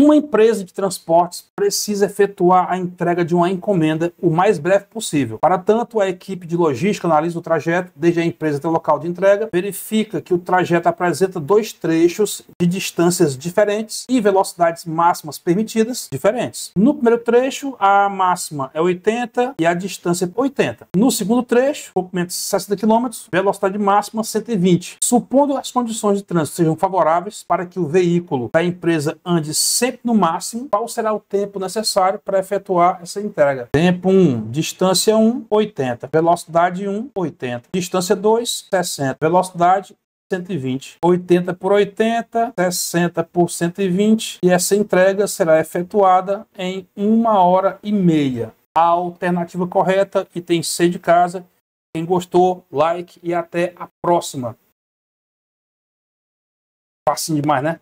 Uma empresa de transportes precisa efetuar a entrega de uma encomenda o mais breve possível. Para tanto, a equipe de logística analisa o trajeto desde a empresa até o local de entrega, verifica que o trajeto apresenta dois trechos de distâncias diferentes e velocidades máximas permitidas diferentes. No primeiro trecho, a máxima é 80 e a distância é 80. No segundo trecho, comprimento 60 km, velocidade máxima 120. É Supondo as condições de trânsito sejam favoráveis para que o veículo da empresa ande sempre no máximo qual será o tempo necessário para efetuar essa entrega. Tempo 1, distância 1, 80. Velocidade 1, 80. Distância 2, 60. Velocidade 120. 80 por 80, 60 por 120. E essa entrega será efetuada em uma hora e meia. A alternativa correta que tem C de casa. Quem gostou, like e até a próxima. Facinho demais, né?